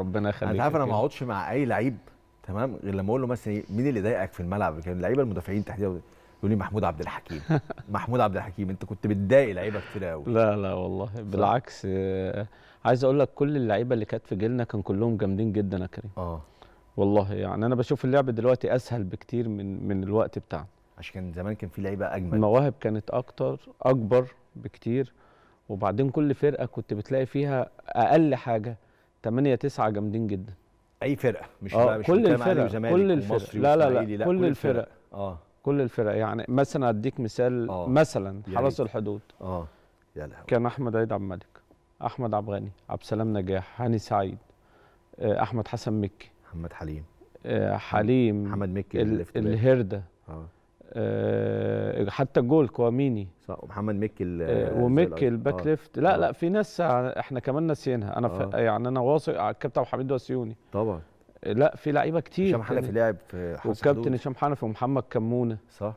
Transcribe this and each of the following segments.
ربنا يخليك انت عارف انا ما اقعدش مع اي لعيب تمام غير لما اقول له مثلا مين اللي ضايقك في الملعب كان اللعيبه المدافعين تحديدا يقول لي محمود عبد الحكيم محمود عبد الحكيم انت كنت بتضايق لعيبه كتير قوي لا لا والله بالعكس آه، عايز اقول لك كل اللعيبه اللي كانت في جيلنا كان كلهم جامدين جدا يا كريم اه والله يعني انا بشوف اللعب دلوقتي اسهل بكتير من من الوقت بتاعنا عشان كان زمان كان في لعيبه اجمل المواهب كانت اكتر اكبر بكتير وبعدين كل فرقه كنت بتلاقي فيها اقل حاجه 8 9 جامدين جدا اي فرقه مش آه بقى مش كل الفرق كل الفرق لا لا لا, لا كل الفرق اه كل الفرق يعني مثلا اديك مثال آه. مثلا حرس الحدود اه يا لهوي كان احمد عيد عبد الملك احمد عبد الغني عبد السلام نجاح هاني سعيد آه، احمد حسن مكي محمد حليم آه حليم محمد مكي الهرده اه آه، حتى الجول كواميني صح ومحمد مكي آه، آه، وميك الباك ليفت لا لا في ناس احنا كمان ناسيينها انا آه. يعني انا واثق على الكابتن عبد الحميد واسيوني طبعا لا في لعيبه كتير هشام حنفي لعب في وكابتن هشام حنفي ومحمد كمونه صح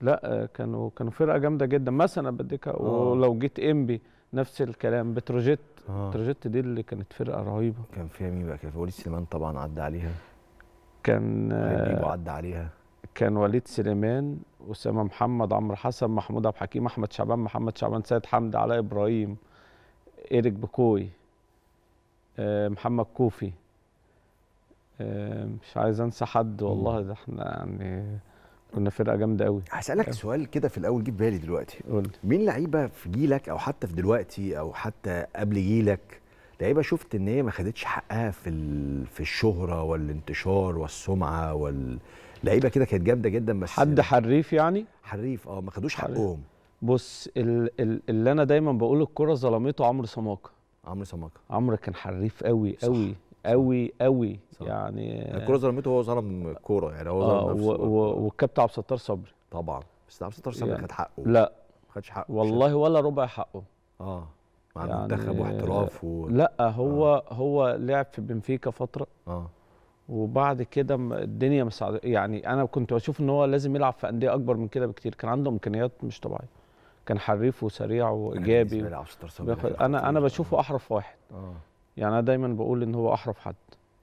لا كانوا كانوا فرقه جامده جدا مثلا بديك ولو جيت انبي نفس الكلام بتروجيت آه. بتروجيت دي اللي كانت فرقه رهيبه كان فيها مين بقى كان في سليمان طبعا عدى عليها كان بيبو عدى عليها كان وليد سليمان اسامه محمد عمرو حسن محمود عبد الحكيم احمد شعبان محمد شعبان سيد حمدي علاء ابراهيم ايريك بكوي آه، محمد كوفي آه، مش عايز انسى حد والله ده احنا يعني كنا فرقه جامده قوي هسالك أه. سؤال كده في الاول جه بالي دلوقتي قول. مين لعيبه في جيلك او حتى في دلوقتي او حتى قبل جيلك لعيبه شفت ان هي ما خدتش حقها في في الشهره والانتشار والسمعه وال لعيبه كده كانت جامده جدا بس حد حريف يعني حريف اه ما خدوش حقهم بص ال ال اللي انا دايما بقول الكره ظلمته عمرو سماكه عمرو سماكه عمرو كان حريف قوي قوي قوي قوي يعني الكره ظلمته هو ظلم الكوره يعني هو ظلم آه نفسه والكابتن عبد الستار صبري طبعا بس عبد الستار صبري يعني خد حقه لا ما خدش حقه والله ولا ربع حقه اه مع يعني المنتخب واحتراف و... لا هو آه. هو لعب في بنفيكا فتره اه وبعد كده الدنيا مساعدة يعني انا كنت بشوف ان هو لازم يلعب في انديه اكبر من كده بكتير كان عنده امكانيات مش طبيعيه كان حريف وسريع وايجابي انا انا, أنا بشوفه احرف واحد آه. يعني انا دايما بقول ان هو احرف حد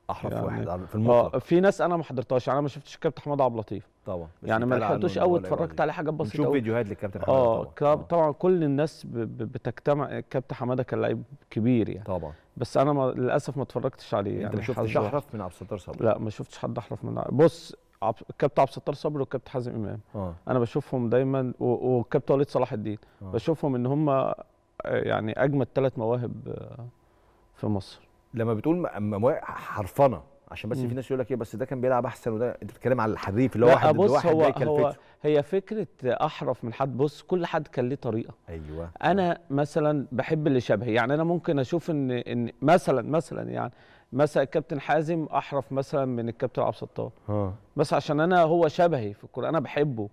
احرف يعني واحد في آه، المطلق آه في ناس انا ما حضرتهاش انا ما شفتش كابتن حماد عبد اللطيف طبعا يعني ما لحقتوش قوي اتفرجت عليه حاجات بسيطه شوف فيديوهات للكابتن حماد اه طبعا, طبعا كل الناس بتجتمع كابتن حماده كان لعيب كبير يعني طبعا بس انا ما للاسف ما اتفرجتش عليه يعني انت ما شفتش احرف من عبد الستار صبري لا ما شفتش حد احرف من بص عب... كابتن عبد الستار صبري وكابتن حازم امام آه. انا بشوفهم دايما و... وكابتن وليد صلاح الدين آه. بشوفهم ان هم يعني اجمد ثلاث مواهب في مصر لما بتقول حرفنه عشان بس في ناس يقول لك ايه بس ده كان بيلعب احسن وده انت بتتكلم على الحريف اللي هو واحد بص واحد هو, هو هي فكره احرف من حد بص كل حد كان ليه طريقه ايوه انا مثلا بحب اللي شبهي يعني انا ممكن اشوف ان ان مثلا مثلا يعني مثلا الكابتن حازم احرف مثلا من الكابتن عبد الستار بس عشان انا هو شبهي في الكوره انا بحبه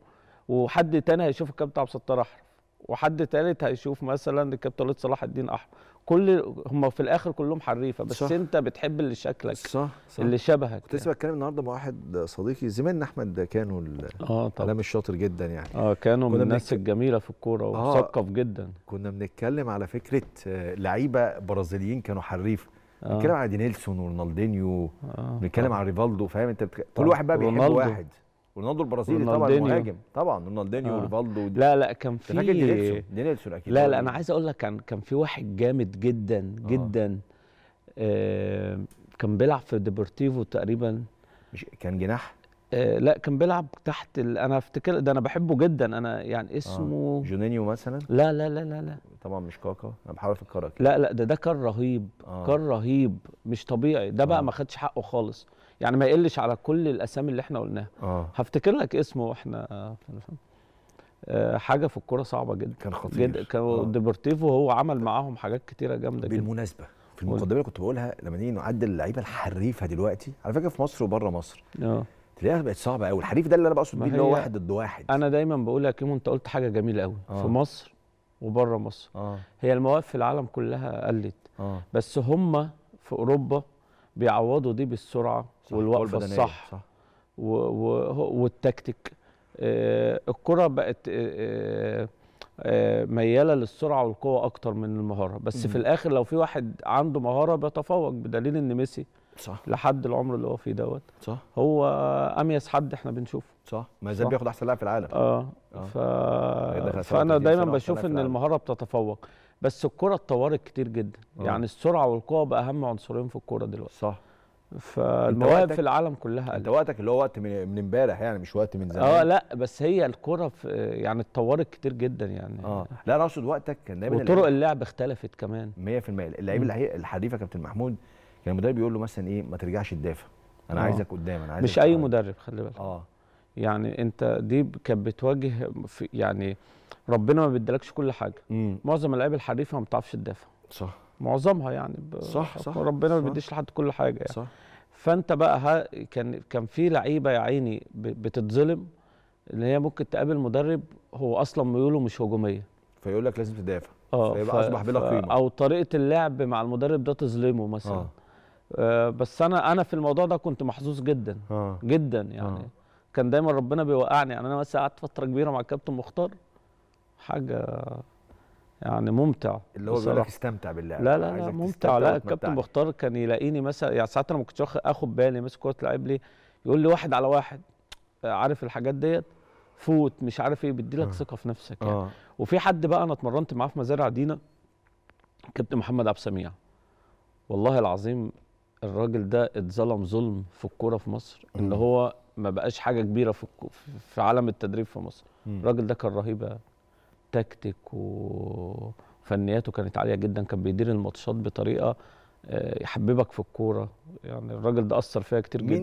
وحد تاني هيشوف الكابتن عبد الستار احرف وحد تالت هيشوف مثلا الكابتن صلاح الدين احمد كل هم في الاخر كلهم حريفه بس صح. انت بتحب اللي شكلك صح, صح. اللي شبهك كنت لسه بتكلم النهارده مع واحد صديقي زميلنا احمد كانوا اه طبعا الشاطر جدا يعني اه كانوا من الناس بنتك... الجميله في الكوره آه، ومثقف آه جدا كنا بنتكلم على فكره آه، لعيبه برازيليين كانوا حريف آه. بنتكلم آه. على دي نيلسون ورونالدينيو بنتكلم آه. على ريفالدو فاهم انت بتك... كل واحد بقى بيحب واحد رونالدو البرازيلي طبعا مهاجم طبعا رونالدينيو آه. ريفالدو لا لا كان في دينيلسون اكيد لا لا انا عايز اقول لك كان كان في واحد جامد جدا آه. جدا آه. آه كان بيلعب في ديبورتيفو تقريبا مش كان جناح آه، لا كان بيلعب تحت انا افتكر ده انا بحبه جدا انا يعني آه. اسمه آه. جونينيو مثلا لا لا لا لا لا طبعا مش كاكا انا بحاول افكر لا لا ده ده كان رهيب آه. كان رهيب مش طبيعي ده بقى آه. ما خدش حقه خالص يعني ما يقلش على كل الاسامي اللي احنا قلناها آه. هفتكر لك اسمه واحنا آه. آه، حاجه في الكوره صعبه جدا كان خطير جدا كان آه. ديبورتيفو هو عمل معاهم حاجات كتيره جامده جدا بالمناسبه في المقدمه اللي كنت بقولها لما نيجي نعدل اللعيبه الحريفه دلوقتي على فكره في مصر وبره مصر اه تلاقيها بقت صعبه قوي الحريف ده اللي انا بقصد بيه اللي هو واحد ضد واحد انا دايما بقول يا كيمو انت قلت حاجه جميله قوي آه. في مصر وبره مصر آه. هي المواقف في العالم كلها قلت آه. بس هم في اوروبا بيعوضوا دي بالسرعه والوقفه الصح صح. و و والتكتيك آه الكره بقت آه آه, آه، مياله للسرعه والقوه اكتر من المهاره بس م. في الاخر لو في واحد عنده مهاره بيتفوق بدليل ان ميسي صح لحد العمر اللي هو فيه دوت صح هو اميز حد احنا بنشوفه صح ما زال بياخد احسن لاعب في العالم اه, آه. ف... فانا دايما بشوف ان المهاره بتتفوق بس الكره اتطورت كتير جدا آه. يعني السرعه والقوه بقى اهم عنصرين في الكره دلوقتي صح فالمواهب في العالم كلها قلت. انت وقتك اللي هو وقت من امبارح يعني مش وقت من زمان اه لا بس هي الكره يعني اتطورت كتير جدا يعني اه لا انا اقصد وقتك كان دايما وطرق اللعب اختلفت كمان 100% اللعيب الحريف يا كابتن محمود كان المدرب بيقول له مثلا ايه ما ترجعش تدافع انا أوه. عايزك قدام انا عايزك مش اي مدرب خلي بالك اه يعني انت دي كانت بتواجه يعني ربنا ما بيديلكش كل حاجه مم. معظم اللعيبه الحريفه ما بتعرفش تدافع صح معظمها يعني ب... صح صح ربنا ما بيديش لحد كل حاجه يعني صح فانت بقى ها كان كان في لعيبه يا عيني بتتظلم ان هي ممكن تقابل مدرب هو اصلا ميوله مش هجوميه فيقول لك لازم تدافع اه فيبقى ف... اصبح بلا قيمه او طريقه اللعب مع المدرب ده تظلمه مثلا آه. آه، بس انا انا في الموضوع ده كنت محظوظ جدا آه. جدا آه. يعني آه. كان دايما ربنا بيوقعني يعني انا مثلا قعدت فتره كبيره مع الكابتن مختار حاجه يعني ممتع اللي هو بيقول لك استمتع باللعب لا لا لا ممتع لا الكابتن مختار كان يلاقيني مثلا يعني ساعات انا ما كنتش اخد بالي ماسك كوره لعيب لي يقول لي واحد على واحد آه، عارف الحاجات ديت فوت مش عارف ايه بيدي آه. ثقه في نفسك يعني آه. وفي حد بقى انا اتمرنت معاه في مزارع دينا كابتن محمد عبد السميع والله العظيم الراجل ده اتظلم ظلم في الكوره في مصر ان هو ما بقاش حاجه كبيره في في عالم التدريب في مصر الراجل ده كان رهيب تكتيك وفنياته كانت عاليه جدا كان بيدير الماتشات بطريقه آه، يحببك في الكوره يعني الراجل ده اثر فيها كتير جدا